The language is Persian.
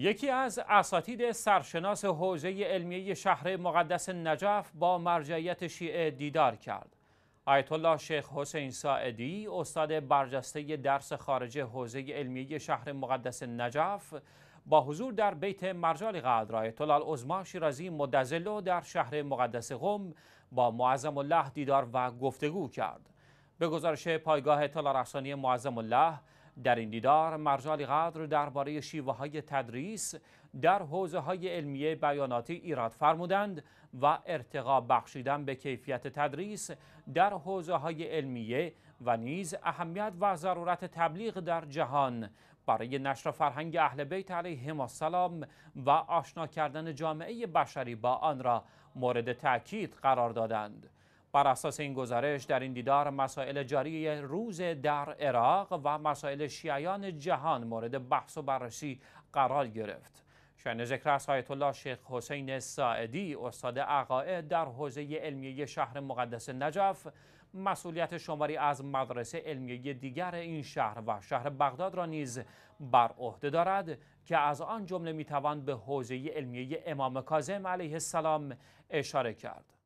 یکی از اساتید سرشناس حوزه علمیه شهر مقدس نجف با مرجعیت شیعه دیدار کرد. آیت الله شیخ حسین ساعدی استاد برجسته درس خارج حوزه علمیه شهر مقدس نجف با حضور در بیت مرجال قدر آیت الله العظما شیرازی مدزلو در شهر مقدس قم با معظم الله دیدار و گفتگو کرد. به گزارش پایگاه اطلاع رسانی معظم الله در این دیدار مرجع قدر درباره شیوه های تدریس در حوزه های علمیه بیاناتی ایراد فرمودند و ارتقا بخشیدن به کیفیت تدریس در حوزه های علمیه و نیز اهمیت و ضرورت تبلیغ در جهان برای نشر فرهنگ اهل بیت علیهم السلام و آشنا کردن جامعه بشری با آن را مورد تاکید قرار دادند. بر اساس این گزارش در این دیدار مسائل جاری روز در عراق و مسائل شیعیان جهان مورد بحث و بررسی قرار گرفت. شن ذکر از آیت الله شیخ حسین ساعدی استاد عقاید در حوزه علمیه شهر مقدس نجف مسئولیت شماری از مدرسه علمیه دیگر این شهر و شهر بغداد را نیز بر عهده دارد که از آن جمله میتوان به حوزه علمیه امام کاظم علیه السلام اشاره کرد